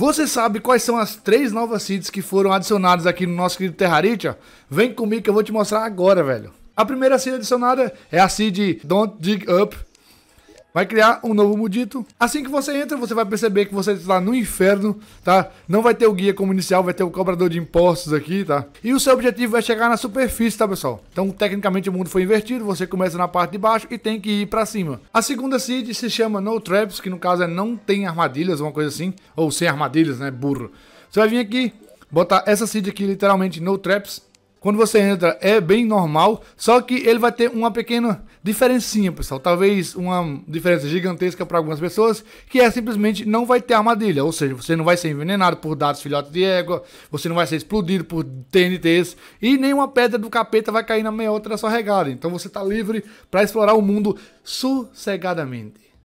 Você sabe quais são as três novas seeds que foram adicionadas aqui no nosso querido Terraritia? Vem comigo que eu vou te mostrar agora, velho. A primeira seed adicionada é a seed Don't Dig Up, vai criar um novo mudito. Assim que você entra, você vai perceber que você está no inferno, tá? Não vai ter o guia como inicial, vai ter o cobrador de impostos aqui, tá? E o seu objetivo é chegar na superfície, tá, pessoal? Então, tecnicamente, o mundo foi invertido, você começa na parte de baixo e tem que ir para cima. A segunda seed se chama No Traps, que no caso é não tem armadilhas, uma coisa assim, ou sem armadilhas, né, burro. Você vai vir aqui, botar essa seed aqui, literalmente, No Traps, quando você entra, é bem normal, só que ele vai ter uma pequena diferencinha, pessoal. Talvez uma diferença gigantesca para algumas pessoas, que é simplesmente não vai ter armadilha. Ou seja, você não vai ser envenenado por dados filhotes de égua, você não vai ser explodido por TNTs e nenhuma pedra do capeta vai cair na outra da sua regada. Então você está livre para explorar o mundo sossegadamente.